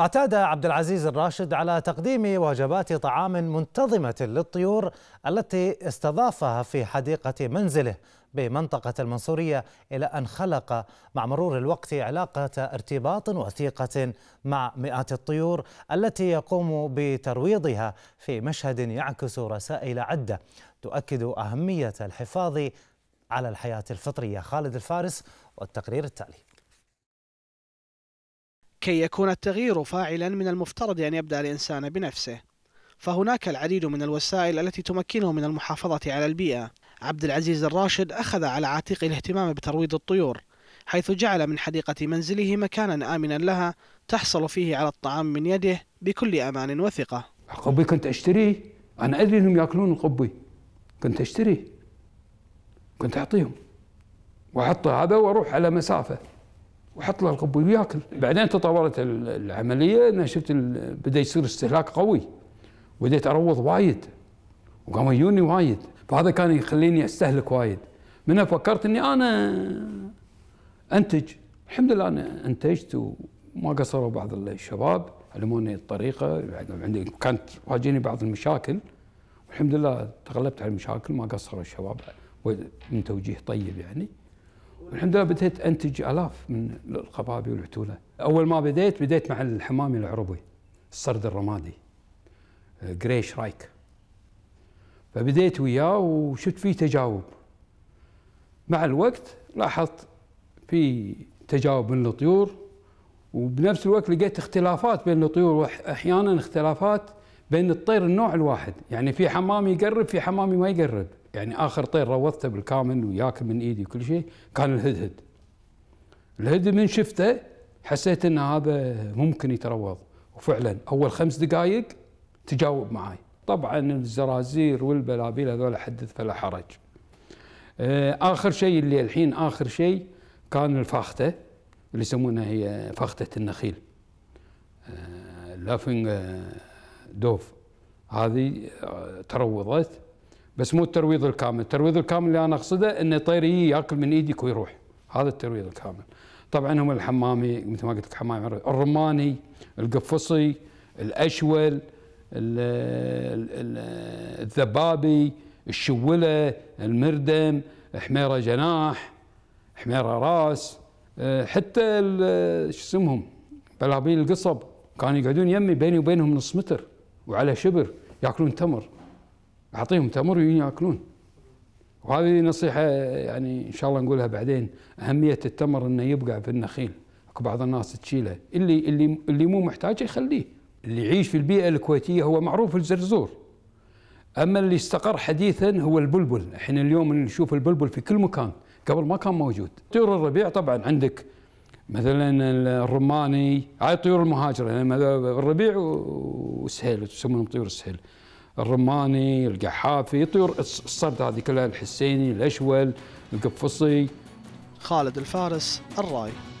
اعتاد عبد العزيز الراشد على تقديم وجبات طعام منتظمة للطيور التي استضافها في حديقة منزله بمنطقة المنصورية إلى أن خلق مع مرور الوقت علاقة ارتباط وثيقة مع مئات الطيور التي يقوم بترويضها في مشهد يعكس رسائل عدة تؤكد أهمية الحفاظ على الحياة الفطرية خالد الفارس والتقرير التالي كي يكون التغيير فاعلا من المفترض أن يبدأ الإنسان بنفسه فهناك العديد من الوسائل التي تمكنه من المحافظة على البيئة عبد العزيز الراشد أخذ على عاتقه الاهتمام بترويض الطيور حيث جعل من حديقة منزله مكانا آمنا لها تحصل فيه على الطعام من يده بكل أمان وثقة القبي كنت أشتريه أنا أدري أنهم يأكلون القبي كنت أشتريه كنت أعطيهم وأحط هذا وأروح على مسافة وحط له القبو وياكل بعدين تطورت العمليه انا شفت بدا يصير استهلاك قوي وبديت اروض وايد وقاموا يجوني وايد فهذا كان يخليني استهلك وايد منها فكرت اني انا انتج الحمد لله انا انتجت وما قصروا بعض الشباب علموني الطريقه عندي كانت تواجهني بعض المشاكل والحمد لله تغلبت على المشاكل ما قصروا الشباب من توجيه طيب يعني الحمد لله بديت انتج الاف من القبابي والعتوله اول ما بديت بديت مع الحمامي العربي الصرد الرمادي جريش آه، رايك فبديت وياه وشفت فيه تجاوب مع الوقت لاحظت في تجاوب من الطيور وبنفس الوقت لقيت اختلافات بين الطيور واحيانا اختلافات بين الطير النوع الواحد يعني في حمامي يقرب في حمامي ما يقرب يعني اخر طير روضته بالكامل وياكل من ايدي وكل شيء كان الهدهد الهدهد من شفته حسيت ان هذا ممكن يتروض وفعلا اول خمس دقائق تجاوب معي طبعا الزرازير والبلابيل هذول حدث فلا حرج آه، اخر شيء اللي الحين اخر شيء كان الفاخته اللي يسمونها هي فاخته النخيل آه، لافينج آه، دوف هذه تروضت بس مو الترويض الكامل الترويض الكامل اللي انا اقصده ان الطير يجي ياكل من ايدك ويروح هذا الترويض الكامل طبعا هم الحمامي مثل ما قلت لك حمامي الرماني القفصي الاشول الذبابي الشوله المردم حميره جناح حميره راس آه، حتى شو اسمهم بلابين القصب كانوا يقعدون يمي بيني وبينهم نص متر وعلى شبر ياكلون تمر أعطيهم تمر ياكلون وهذه نصيحة يعني إن شاء الله نقولها بعدين أهمية التمر إنه يبقى في النخيل اكو بعض الناس تشيله اللي اللي اللي مو محتاجه يخليه اللي يعيش في البيئة الكويتية هو معروف الزرزور أما اللي استقر حديثا هو البلبل احنا اليوم نشوف البلبل في كل مكان قبل ما كان موجود طيور الربيع طبعا عندك مثلا الرماني هاي الطيور المهاجرة يعني الربيع وسهيل تسمونهم طيور السهيل الرماني القحافي طيور الصرد هذه كلها الحسيني الاشول القفصي خالد الفارس الراي